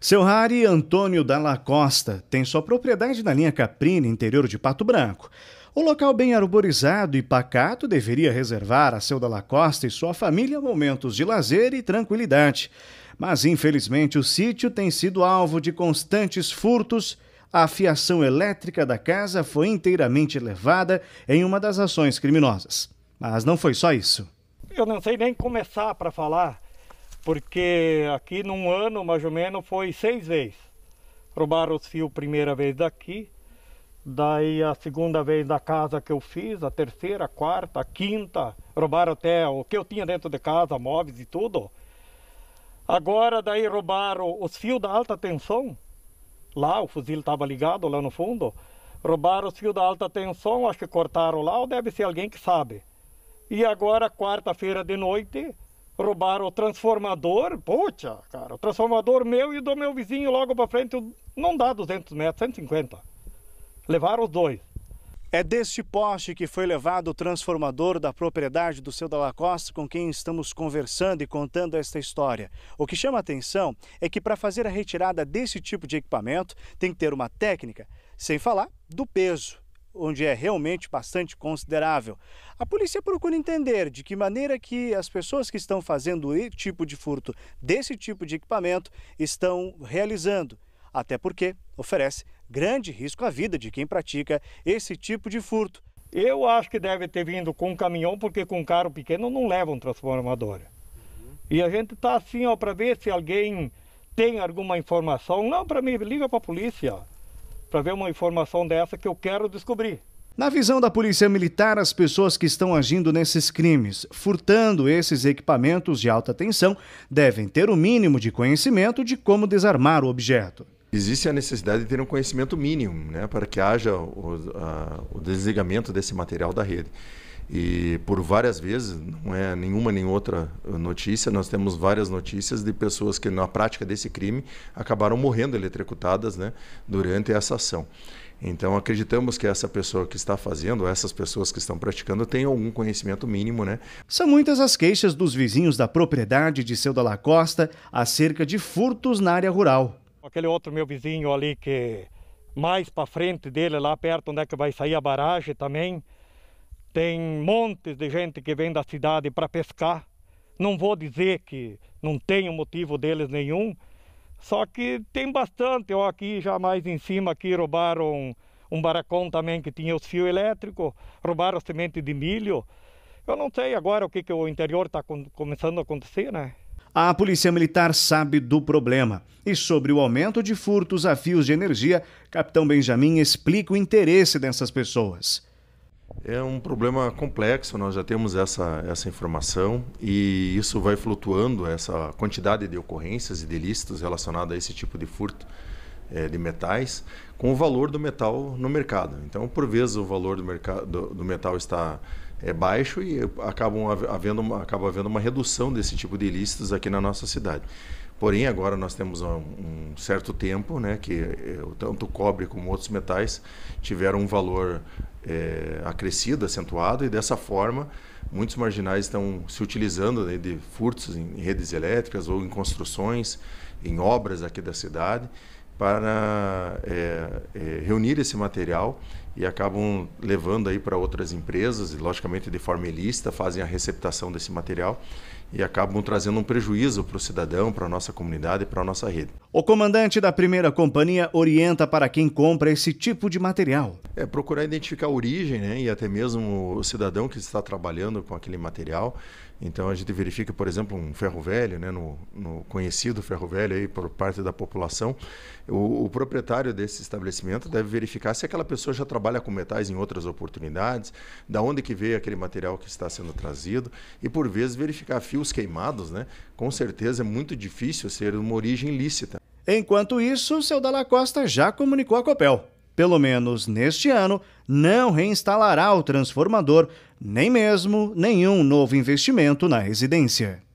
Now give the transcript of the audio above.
Seu Rari Antônio Dalla Costa tem sua propriedade na linha Caprina, interior de Pato Branco. O local bem arborizado e pacato deveria reservar a seu Dalla Costa e sua família momentos de lazer e tranquilidade. Mas, infelizmente, o sítio tem sido alvo de constantes furtos a fiação elétrica da casa foi inteiramente levada em uma das ações criminosas. Mas não foi só isso. Eu não sei nem começar para falar porque aqui num ano mais ou menos foi seis vezes. Roubaram os fios primeira vez daqui, daí a segunda vez da casa que eu fiz, a terceira, a quarta, a quinta, roubaram até o que eu tinha dentro de casa, móveis e tudo. Agora daí roubaram os fios da alta tensão, lá o fuzil estava ligado lá no fundo, roubaram os fios da alta tensão, acho que cortaram lá, ou deve ser alguém que sabe. E agora quarta-feira de noite roubaram o transformador. Poxa, cara, o transformador meu e do meu vizinho logo para frente não dá 200 metros, 150. Levaram os dois. É deste poste que foi levado o transformador da propriedade do seu Dalacosta com quem estamos conversando e contando esta história. O que chama a atenção é que para fazer a retirada desse tipo de equipamento tem que ter uma técnica, sem falar do peso onde é realmente bastante considerável. A polícia procura entender de que maneira que as pessoas que estão fazendo esse tipo de furto desse tipo de equipamento estão realizando, até porque oferece grande risco à vida de quem pratica esse tipo de furto. Eu acho que deve ter vindo com um caminhão, porque com um carro pequeno não leva um transformador. Uhum. E a gente está assim, ó, para ver se alguém tem alguma informação. Não, para mim, liga para a polícia para ver uma informação dessa que eu quero descobrir. Na visão da Polícia Militar, as pessoas que estão agindo nesses crimes, furtando esses equipamentos de alta tensão, devem ter o mínimo de conhecimento de como desarmar o objeto. Existe a necessidade de ter um conhecimento mínimo né, para que haja o, a, o desligamento desse material da rede. E por várias vezes, não é nenhuma nem outra uh, notícia, nós temos várias notícias de pessoas que, na prática desse crime, acabaram morrendo eletrocutadas né, durante essa ação. Então, acreditamos que essa pessoa que está fazendo, essas pessoas que estão praticando, tem algum conhecimento mínimo, né? São muitas as queixas dos vizinhos da propriedade de Seu da Costa acerca de furtos na área rural. Aquele outro meu vizinho ali que mais para frente dele, lá perto onde é que vai sair a barragem também, tem montes de gente que vem da cidade para pescar. Não vou dizer que não tenho motivo deles nenhum, só que tem bastante. Ó, aqui já mais em cima aqui roubaram um baracão também que tinha os fios elétricos, roubaram semente de milho. Eu não sei agora o que, que o interior está começando a acontecer, né? A Polícia Militar sabe do problema. E sobre o aumento de furtos a fios de energia, Capitão Benjamin explica o interesse dessas pessoas. É um problema complexo, nós já temos essa, essa informação e isso vai flutuando, essa quantidade de ocorrências e de ilícitos relacionados a esse tipo de furto é, de metais, com o valor do metal no mercado. Então, por vezes, o valor do, mercado, do, do metal está é, baixo e acabam havendo acaba havendo uma redução desse tipo de ilícitos aqui na nossa cidade. Porém, agora nós temos um, um certo tempo, né, que é, tanto o cobre como outros metais tiveram um valor eh, acrescido, acentuado, e dessa forma muitos marginais estão se utilizando né, de furtos em redes elétricas ou em construções, em obras aqui da cidade, para eh, reunir esse material e acabam levando aí para outras empresas, e logicamente de forma ilícita, fazem a receptação desse material e acabam trazendo um prejuízo para o cidadão, para a nossa comunidade e para a nossa rede. O comandante da primeira companhia orienta para quem compra esse tipo de material. É procurar identificar a origem né, e até mesmo o cidadão que está trabalhando com aquele material. Então a gente verifica, por exemplo, um ferro velho, né, no, no conhecido ferro velho aí por parte da população. O, o proprietário desse estabelecimento deve verificar se aquela pessoa já trabalha trabalha com metais em outras oportunidades, da onde que veio aquele material que está sendo trazido e por vezes verificar fios queimados, né? Com certeza é muito difícil ser uma origem lícita. Enquanto isso, seu Dalla Costa já comunicou à Copel. Pelo menos neste ano, não reinstalará o transformador, nem mesmo nenhum novo investimento na residência.